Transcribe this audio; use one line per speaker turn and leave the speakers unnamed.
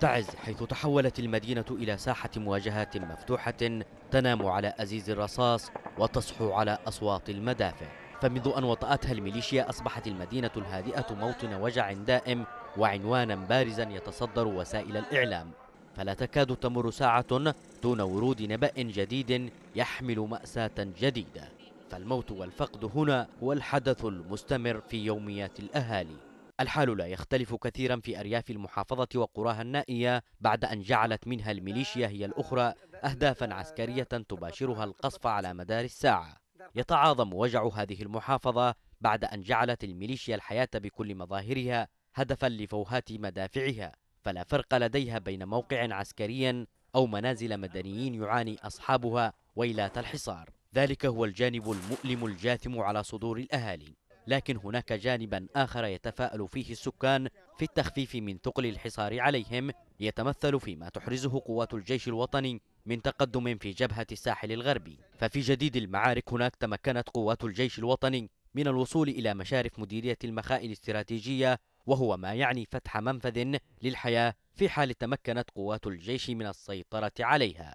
تعز حيث تحولت المدينة إلى ساحة مواجهات مفتوحة تنام على أزيز الرصاص وتصحو على أصوات المدافع فمنذ أن وطأتها الميليشيا أصبحت المدينة الهادئة موطن وجع دائم وعنوانا بارزا يتصدر وسائل الإعلام فلا تكاد تمر ساعة دون ورود نبأ جديد يحمل مأساة جديدة فالموت والفقد هنا هو الحدث المستمر في يوميات الأهالي الحال لا يختلف كثيرا في أرياف المحافظة وقراها النائية بعد أن جعلت منها الميليشيا هي الأخرى أهدافا عسكرية تباشرها القصف على مدار الساعة يتعاظم وجع هذه المحافظة بعد أن جعلت الميليشيا الحياة بكل مظاهرها هدفا لفوهات مدافعها فلا فرق لديها بين موقع عسكري أو منازل مدنيين يعاني أصحابها ويلات الحصار ذلك هو الجانب المؤلم الجاثم على صدور الأهالي لكن هناك جانبا آخر يتفاءل فيه السكان في التخفيف من ثقل الحصار عليهم يتمثل فيما تحرزه قوات الجيش الوطني من تقدم في جبهة الساحل الغربي ففي جديد المعارك هناك تمكنت قوات الجيش الوطني من الوصول إلى مشارف مديرية المخائل الاستراتيجية وهو ما يعني فتح منفذ للحياة في حال تمكنت قوات الجيش من السيطرة عليها